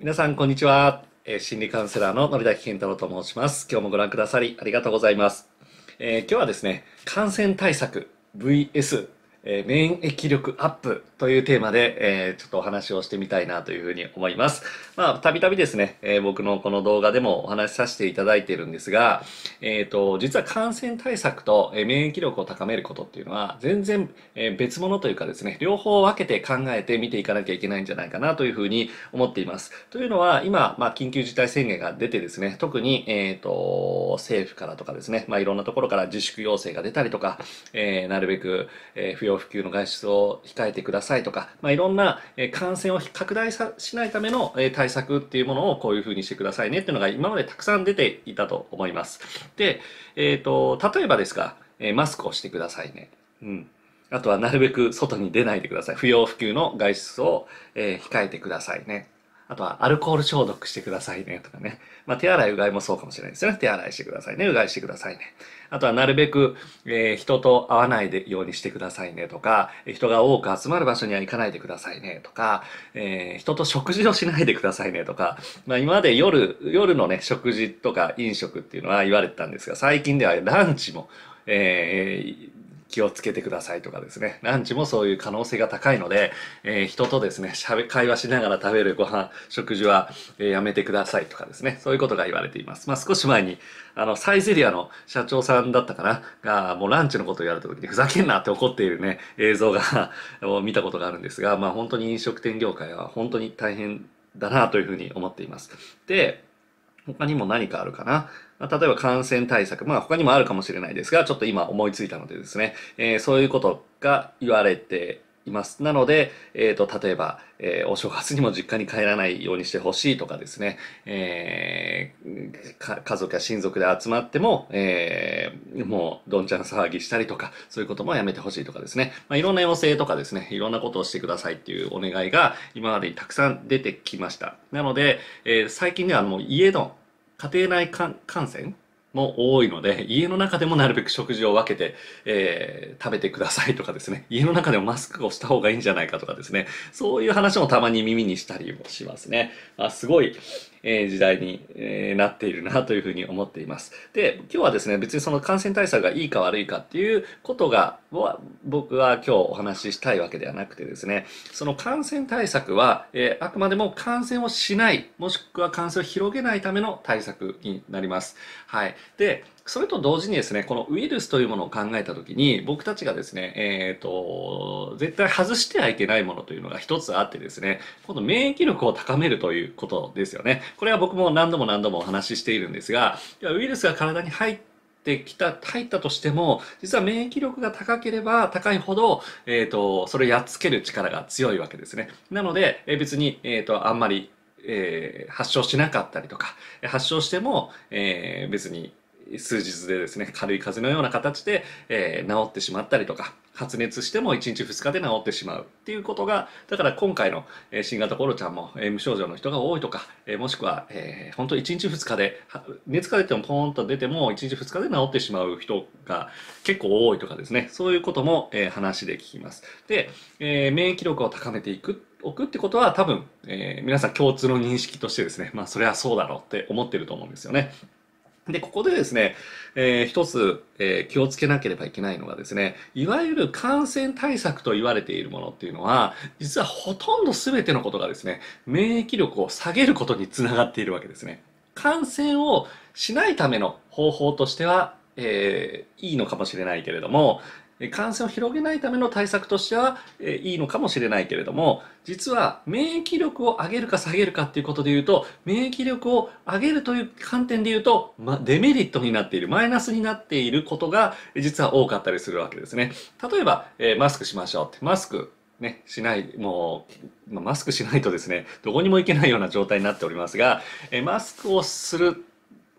皆さん、こんにちは。え心理カウンセラーの森崎健太郎と申します。今日もご覧くださりありがとうございます。えー、今日はですね、感染対策 VS えー、免疫力アップというテーマで、えー、ちょっとお話をしてみたいなというふうに思います。まあ、たびたびですね、えー、僕のこの動画でもお話しさせていただいているんですが、えっ、と、実は感染対策と、え免疫力を高めることっていうのは、全然、え別物というかですね、両方分けて考えて見ていかなきゃいけないんじゃないかなというふうに思っています。というのは、今、まあ、緊急事態宣言が出てですね、特に、えっ、と、政府からとかですね、まあ、いろんなところから自粛要請が出たりとか、えなるべく、えー要不急の外出を控えてくださいとか、まあ、いろんな感染を拡大しないための対策っていうものをこういうふうにしてくださいねっていうのが今までたくさん出ていたと思います。で、えっ、ー、と、例えばですが、マスクをしてくださいね。うん。あとはなるべく外に出ないでください。不要不急の外出を、え控えてくださいね。あとはアルコール消毒してくださいねとかね。まあ、手洗いうがいもそうかもしれないですよね。手洗いしてくださいね。うがいしてくださいね。あとはなるべく、えー、人と会わないでようにしてくださいねとか、人が多く集まる場所には行かないでくださいねとか、えー、人と食事をしないでくださいねとか、まあ、今まで夜、夜のね、食事とか飲食っていうのは言われてたんですが、最近ではランチも、えー気をつけてくださいとかですね、ランチもそういう可能性が高いので、えー、人とですね、会話しながら食べるご飯、食事は、えー、やめてくださいとかですね、そういうことが言われています。まあ、少し前に、あの、サイゼリアの社長さんだったかな、が、もうランチのことをやるときに、ふざけんなって怒っているね、映像が 見たことがあるんですが、まあ、本当に飲食店業界は本当に大変だなというふうに思っています。で、他にも何かあるかなまあ、例えば感染対策、まあ他にもあるかもしれないですが、ちょっと今思いついたのでですね、えー、そういうことが言われています。なので、えーと、例えば、えー、お正月にも実家に帰らないようにしてほしいとかですね、えー、家族や親族で集まっても、えー、もうどんちゃん騒ぎしたりとか、そういうこともやめてほしいとかですね、まあ、いろんな要請とかですね、いろんなことをしてくださいっていうお願いが今までにたくさん出てきました。なので、え最近ではもう家の家庭内感染も多いので、家の中でもなるべく食事を分けて、えー、食べてくださいとかですね、家の中でもマスクをした方がいいんじゃないかとかですね、そういう話もたまに耳にしたりもしますね。あすごい、え時代に、えなっているなというふうに思っています。で、今日はですね、別にその感染対策がいいか悪いかっていうことが、僕は今日お話ししたいわけではなくてですね、その感染対策は、えあくまでも感染をしない、もしくは感染を広げないための対策になります。はい。で、それと同時にですね、このウイルスというものを考えたときに、僕たちがですね、えっ、ー、と、絶対外してはいけないものというのが一つあってですね、この免疫力を高めるということですよね。これは僕も何度も何度もお話ししているんですが、ウイルスが体に入ってきた、入ったとしても、実は免疫力が高ければ高いほど、えっ、ー、と、それをやっつける力が強いわけですね。なので、え別に、えっ、ー、と、あんまり、えー、発症しなかったりとか、発症しても、え別に数日でですね軽い風邪のような形で、えー、治ってしまったりとか発熱しても1日2日で治ってしまうっていうことがだから今回の新型コロちゃんも、えー、無症状の人が多いとか、えー、もしくは、えー、本当1日2日で熱が出てもポーンと出ても1日2日で治ってしまう人が結構多いとかですねそういうことも、えー、話で聞きます。で、え免疫力を高めていくおくってことは多分、え皆さん共通の認識としてですねまあそれはそうだろうって思ってると思うんですよね。で、ここでですね、えー、一つ、えー、気をつけなければいけないのがですね、いわゆる感染対策と言われているものっていうのは、実はほとんど全てのことがですね、免疫力を下げることにつながっているわけですね。感染をしないための方法としては、えー、いいのかもしれないけれども、感染を広げないための対策としては、えいいのかもしれないけれども実は免疫力を上げるか下げるかっていうことで言うと免疫力を上げるという観点で言うと、ま、デメリットになっているマイナスになっていることが実は多かったりするわけですね例えば、えマスクしましょうってマスクね、しない、もう、まマスクしないとですね、どこにも行けないような状態になっておりますが、えマスクをする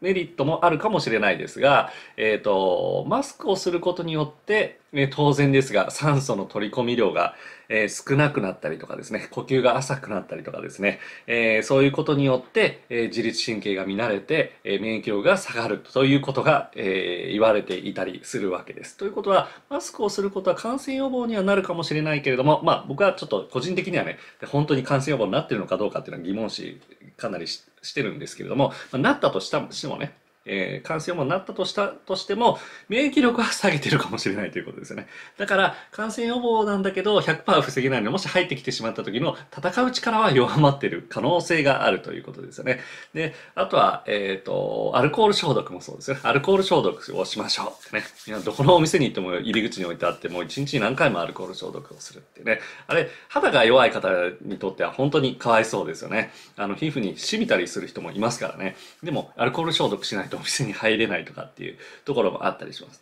メリットもあるかもしれないですが、えっ、ー、と、マスクをすることによって、ね、当然ですが、酸素の取り込み量が、えー、少なくなったりとかですね、呼吸が浅くなったりとかですね、えー、そういうことによって、えー、自律神経が乱れて、え免疫力が下がるということが、え言われていたりするわけです。ということは、マスクをすることは感染予防にはなるかもしれないけれども、まあ僕はちょっと個人的にはね、本当に感染予防になってるのかどうかっていうのは疑問視かなりしてるんですけれども、まあ、なったとしてもね、えー、感染予防になったとしたとしても、免疫力は下げてるかもしれないということですよね。だから、感染予防なんだけど、100%防げないので、もし入ってきてしまった時の戦う力は弱まってる可能性があるということですよね。で、あとは、えっ、ー、と、アルコール消毒もそうですよね。アルコール消毒をしましょうってね。いやどこのお店に行っても入り口に置いてあって、もう1日に何回もアルコール消毒をするってね。あれ、肌が弱い方にとっては本当にかわいそうですよね。あの、皮膚に染みたりする人もいますからね。でも、アルコール消毒しないととお店に入れないとかっていうところもあったりします。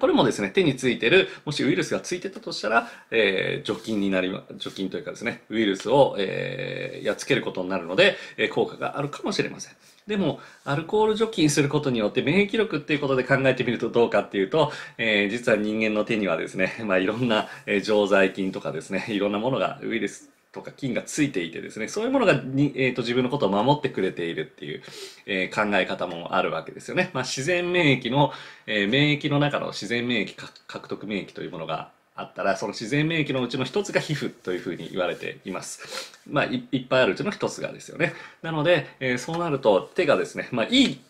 これもですね、手についてる、もしウイルスがついてたとしたら、えー、除菌になりま、除菌というかですね、ウイルスを、えー、やっつけることになるので、えー、効果があるかもしれません。でも、アルコール除菌することによって免疫力っていうことで考えてみるとどうかっていうと、えー、実は人間の手にはですね、まあ、いろんな、えー、常在菌とかですね、いろんなものがウイルスとか菌がついていてですね、そういうものがに、えーと、自分のことを守ってくれているっていう、えー、考え方もあるわけですよね。まあ、自然免疫の、えー、免疫の中の自然免疫獲得免疫というものがあったら、その自然免疫のうちの一つが皮膚というふうに言われています。まあい、いっぱいあるうちの一つがですよね。なので、えー、そうなると手がですね、まあ、いい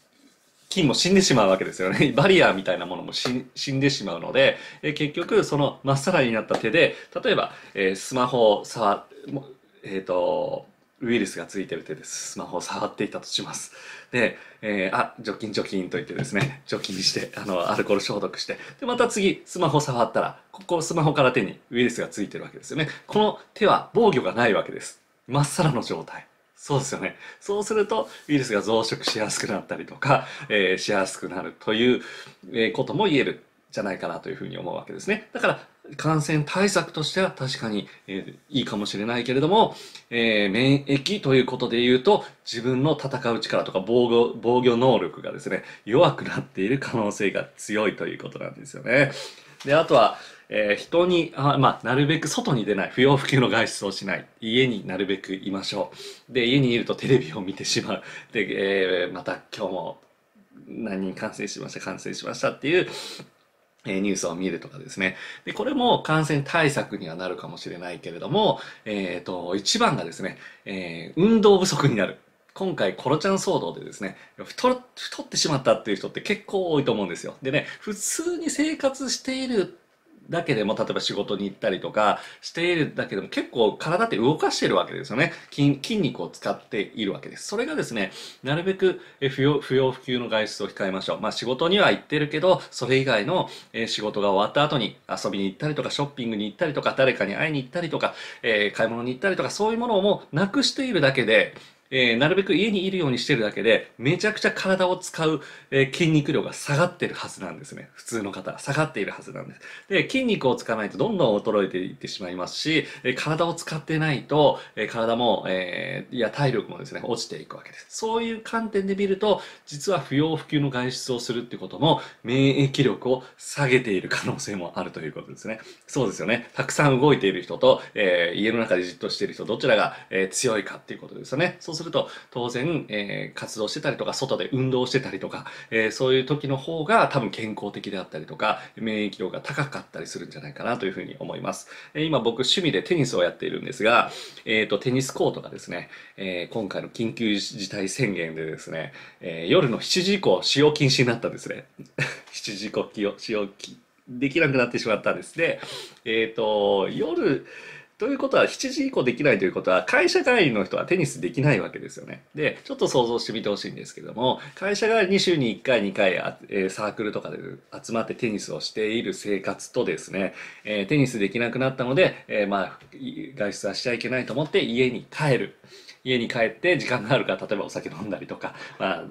菌も死んでしまうわけですよね。バリアみたいなものも死んでしまうので、え結局、そのまっさらになった手で、例えば、えー、スマホを触もえー、と、ウイルスがついてる手です。スマホを触っていたとします。で、えー、あ、除菌除菌と言ってですね、除菌して、あの、アルコール消毒して、で、また次、スマホ触ったら、ここ、スマホから手にウイルスがついてるわけですよね。この手は防御がないわけです。まっさらの状態。そうですよね。そうすると、ウイルスが増殖しやすくなったりとか、えー、しやすくなるという、えー、ことも言えるじゃないかなというふうに思うわけですね。だから感染対策としては確かに、えー、いいかもしれないけれども、えー、免疫ということで言うと自分の戦う力とか防御防御能力がですね弱くなっている可能性が強いということなんですよね。であとは、えー、人にあ、まあ、なるべく外に出ない不要不急の外出をしない家になるべくいましょうで家にいるとテレビを見てしまうで、えまた今日も何人感染しました感染しましたっていうえニュースを見るとかですね。で、これも感染対策にはなるかもしれないけれども、えっ、ー、と、一番がですね、えー、運動不足になる。今回コロちゃん騒動でですね太ってしまったっていう人って結構多いと思うんですよでね普通に生活しているだけでも例えば仕事に行ったりとかしているだけでも結構体って動かしてるわけですよね筋筋肉を使っているわけですそれがですねなるべく不要不要不急の外出を控えましょうまあ仕事には行ってるけどそれ以外の仕事が終わった後に遊びに行ったりとかショッピングに行ったりとか誰かに会いに行ったりとか、えー、買い物に行ったりとかそういうものをもうなくしているだけでえー、なるべく家にいるようにしてるだけで、めちゃくちゃ体を使う、えー、筋肉量が下がってるはずなんですね。普通の方、は下がっているはずなんです。で、筋肉を使わないとどんどん衰えていってしまいますし、えー、体を使ってないと、え体も、えいや、体力もですね、落ちていくわけです。そういう観点で見ると、実は不要不急の外出をするってことも、免疫力を下げている可能性もあるということですね。そうですよね。たくさん動いている人と、え家の中でじっとしている人、どちらが、え強いかっていうことですよね。そうすると当然、えー、活動してたりとか外で運動してたりとか、えー、そういう時の方が多分健康的であったりとか免疫力が高かったりするんじゃないかなというふうに思います、えー、今僕趣味でテニスをやっているんですが、えーと、テニスコートがですね、え今回の緊急事態宣言でですね、え夜の7時以降使用禁止になったんですね7 時以降使用できなくなってしまったんですで、えっ、と夜ということは7時以降できないということは会社帰りの人はテニスできないわけですよね。でちょっと想像してみてほしいんですけども会社帰り週に1回2回あ、えー、サークルとかで集まってテニスをしている生活とですね、えー、テニスできなくなったので、えー、まあ外出はしちゃいけないと思って家に帰る。家に帰って時間があるから例えばお酒飲んだりとか、まあ、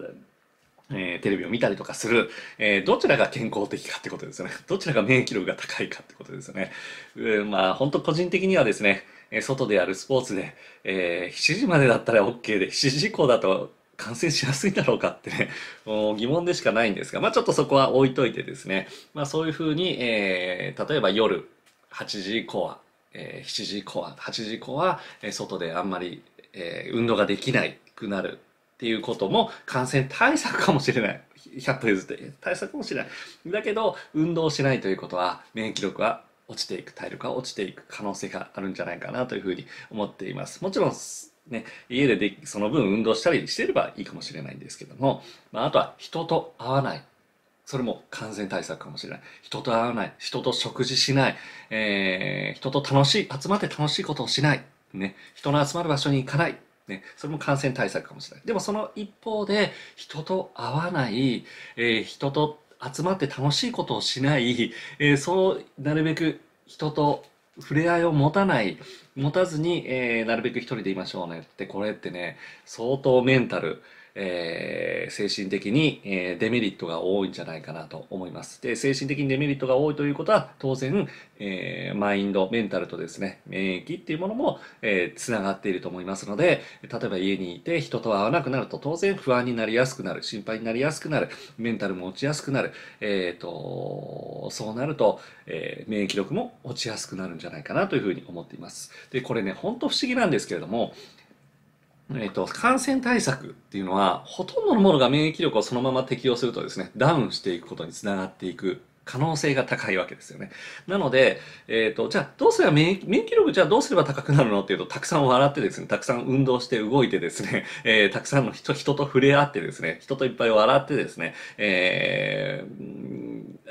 えー、テレビを見たりとかする、えー、どちらが健康的かってことですよね。どちらが免疫力が高いかってことですよね。えー、まあ、本当個人的にはですね、え外でやるスポーツで、え7時までだったら OK で、7時以降だと感染しやすいんだろうかってね、もう疑問でしかないんですが、まあちょっとそこは置いといてですね、まあそういうふうに、え例えば夜8時以降は、え7時以降は、8時以降は、え外であんまり、え運動ができなくなるっていうことも感染対策かもしれない。100歩譲って対策もしれない。だけど、運動しないということは、免疫力は落ちていく、体力は落ちていく可能性があるんじゃないかなというふうに思っています。もちろん、ね、家ででその分運動したりしてればいいかもしれないんですけども、まあ、あとは人と会わない。それも感染対策かもしれない。人と会わない。人と食事しない。えー、人と楽しい、集まって楽しいことをしない。ね、人の集まる場所に行かない。ね、それも感染対策かもしれない。でもその一方で、人と会わない、えー、人と集まって楽しいことをしない、えー、そう、なるべく人と触れ合いを持たない、持たずに、えー、なるべく一人でいましょうねって、これってね、相当メンタル、えー、精神的に、えデメリットが多いんじゃないかなと思います。で、精神的にデメリットが多いということは、当然、えー、マインド、メンタルとですね、免疫っていうものも、えー、つながっていると思いますので、例えば家にいて人と会わなくなると、当然不安になりやすくなる、心配になりやすくなる、メンタルも落ちやすくなる、えっ、と、そうなると、え免疫力も落ちやすくなるんじゃないかなというふうに思っています。で、これね、ほんと不思議なんですけれども、えっと、感染対策っていうのはほとんどのものが免疫力をそのまま適用するとですねダウンしていくことにつながっていく可能性が高いわけですよね。なので、えっ、ー、と、じゃあどうすれば免疫力じゃあどうすれば高くなるのっていうと、たくさん笑ってですね、たくさん運動して動いてですね、えー、たくさんの人、人と触れ合ってですね、人といっぱい笑ってですね、えー、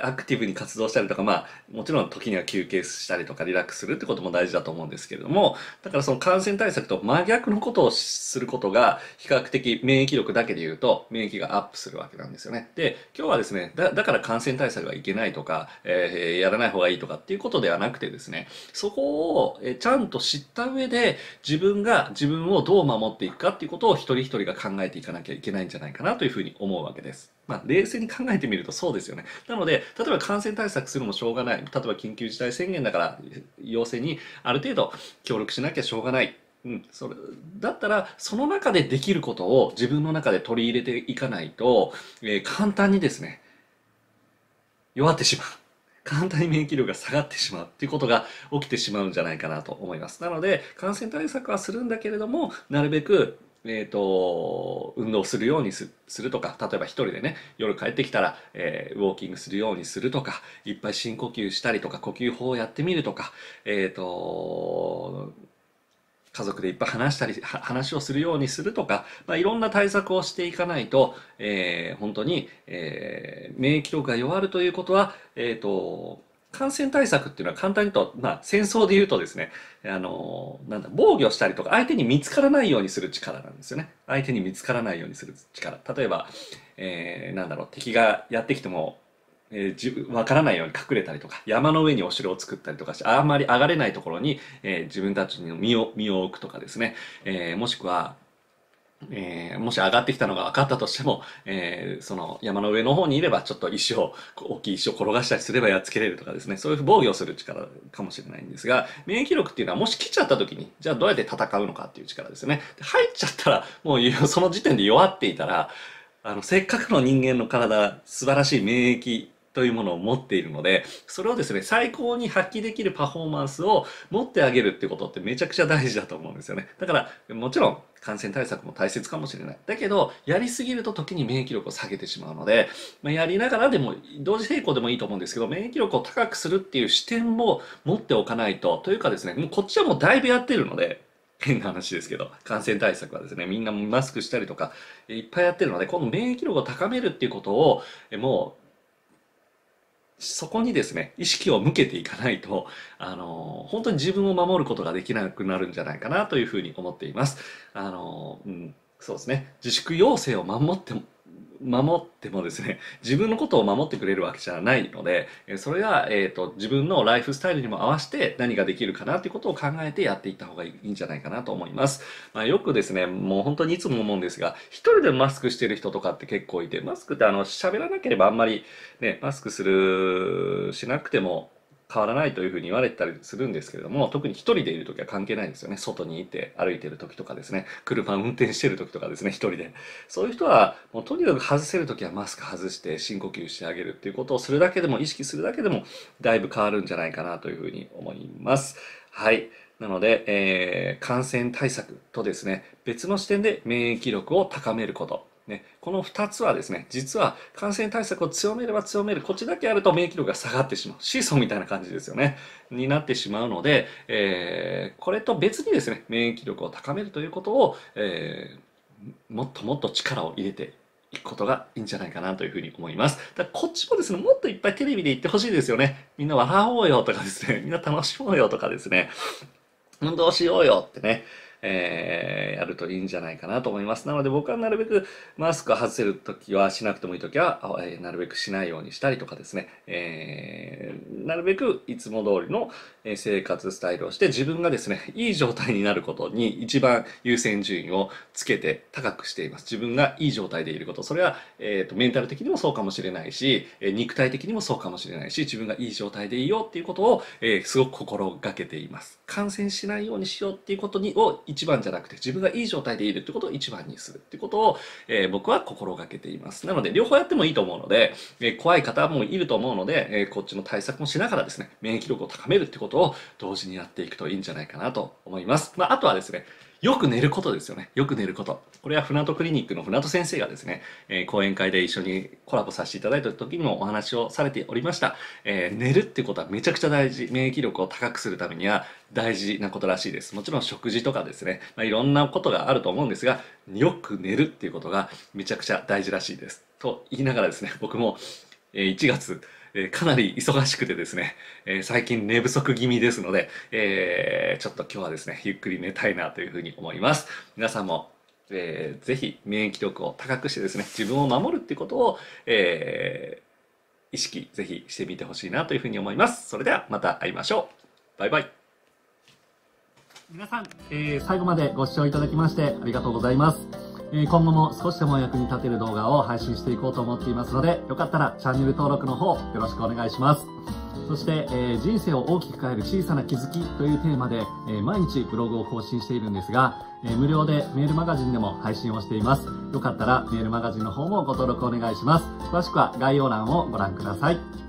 アクティブに活動したりとか、まあ、もちろん時には休憩したりとかリラックスするってことも大事だと思うんですけれども、だからその感染対策と真逆のことをすることが、比較的免疫力だけで言うと、免疫がアップするわけなんですよね。で、今日はですね、だだから感染対策はいけないとか、えー、やらない方がいいとかっていうことではなくてですね、そこをちゃんと知った上で、自分が自分をどう守っていくかっていうことを一人一人が考えていかなきゃいけないんじゃないかなというふうに思うわけです。まあ、冷静に考えてみるとそうですよね。なので、例えば感染対策するもしょうがない例えば緊急事態宣言だから要請にある程度協力しなきゃしょうがないうん、それだったらその中でできることを自分の中で取り入れていかないと、えー、簡単にですね弱ってしまう簡単に免疫力が下がってしまうっていうことが起きてしまうんじゃないかなと思いますなので感染対策はするんだけれどもなるべくえーと、運動するようにするとか例えば1人でね夜帰ってきたら、えー、ウォーキングするようにするとかいっぱい深呼吸したりとか呼吸法をやってみるとか、えーと、家族でいっぱい話したり話をするようにするとか、まあ、いろんな対策をしていかないと、えー、本当に、えー、免疫力が弱るということは、えーと感染対策っていうのは簡単に言うと、まあ、戦争で言うとですね、あの、なんだ、防御したりとか、相手に見つからないようにする力なんですよね。相手に見つからないようにする力。例えば、えー、なんだろう、敵がやってきても、えー、自分、わからないように隠れたりとか、山の上にお城を作ったりとかして、あんまり上がれないところに、えー、自分たちの身を、身を置くとかですね、えー、もしくは、えー、もし上がってきたのが分かったとしても、えー、その山の上の方にいればちょっと石を、大きい石を転がしたりすればやっつけれるとかですね、そういう防御する力かもしれないんですが、免疫力っていうのはもし来ちゃった時に、じゃあどうやって戦うのかっていう力ですね。入っちゃったら、もうその時点で弱っていたら、あの、せっかくの人間の体、素晴らしい免疫というものを持っているので、それをですね、最高に発揮できるパフォーマンスを持ってあげるってことってめちゃくちゃ大事だと思うんですよね。だから、もちろん感染対策も大切かもしれない。だけど、やりすぎると時に免疫力を下げてしまうので、まあ、やりながらでも、同時並行でもいいと思うんですけど、免疫力を高くするっていう視点も持っておかないと、というかですね、もうこっちはもうだいぶやってるので、変な話ですけど、感染対策はですね、みんなマスクしたりとか、いっぱいやってるので、この免疫力を高めるっていうことを、もうそこにですね、意識を向けていかないと、あの、本当に自分を守ることができなくなるんじゃないかなというふうに思っています。あの、うん、そうですね。自粛要請を守って守ってもですね 自分のことを守ってくれるわけじゃないのでそれが、えーと、自分のライフスタイルにも合わせて何ができるかなっていうことを考えてやっていった方がいいんじゃないかなと思います、まあ、よくですねもう本当にいつも思うんですが1人でマスクしてる人とかって結構いてマスクってあの喋らなければあんまりねマスクするしなくても変わらないというふうに言われたりするんですけれども特に一人でいる時は関係ないんですよね外にいて歩いてる時とかですね車運転してる時とかですね一人でそういう人はもうとにかく外せる時はマスク外して深呼吸してあげるっていうことをするだけでも意識するだけでもだいぶ変わるんじゃないかなというふうに思いますはいなので、えー、感染対策とですね別の視点で免疫力を高めることね、この2つはですね、実は感染対策を強めれば強める、こっちだけやると免疫力が下がってしまう、シーソーみたいな感じですよね、になってしまうので、えー、これと別にですね、免疫力を高めるということを、えー、もっともっと力を入れていくことがいいんじゃないかなというふうに思います。だこっちもですね、もっといっぱいテレビで言ってほしいですよね。みんな笑おうよとかですね、みんな楽しもうよとかですね、運動しようよってね、えー、やるといいんじゃないかなと思います。なので僕はなるべくマスク外せるときはしなくてもいいときは、えー、なるべくしないようにしたりとかですね、えー、なるべくいつも通りの生活スタイルをして自分がですね、いい状態になることに一番優先順位をつけて高くしています。自分がいい状態でいること。それは、えーと、メンタル的にもそうかもしれないし、え肉体的にもそうかもしれないし、自分がいい状態でいいよっていうことを、えー、すごく心がけています。感染しないようにしようっていうことにを一番じゃなくて自分がいい状態でいるってことを一番にするってことを、えー、僕は心がけています。なので両方やってもいいと思うので、えー、怖い方もいると思うので、えー、こっちの対策もしながらですね、免疫力を高めるってことを同時にやっていくといいんじゃないかなと思います。まあ、あとはですね、よく寝ることですよね。よく寝ること。これは船戸クリニックの船戸先生がですね、えー、講演会で一緒にコラボさせていただいた時にもお話をされておりました。えー、寝るってことはめちゃくちゃ大事。免疫力を高くするためには大事なことらしいです。もちろん食事とかですね、まあ、いろんなことがあると思うんですが、よく寝るっていうことがめちゃくちゃ大事らしいです。と言いながらですね、僕も1月、えかなり忙しくてですね、え最近寝不足気味ですので、えちょっと今日はですね、ゆっくり寝たいなというふうに思います。皆さんもえー、ぜひ免疫力を高くしてですね自分を守るっていうことを、えー、意識ぜひしてみてほしいなというふうに思いますそれではまた会いましょうバイバイ皆さん、えー、最後までご視聴いただきましてありがとうございますえ今後も少しでも役に立てる動画を配信していこうと思っていますので、よかったらチャンネル登録の方よろしくお願いします。そして、えー、人生を大きく変える小さな気づきというテーマで、えー、毎日ブログを更新しているんですが、えー、無料でメールマガジンでも配信をしています。よかったらメールマガジンの方もご登録お願いします。詳しくは概要欄をご覧ください。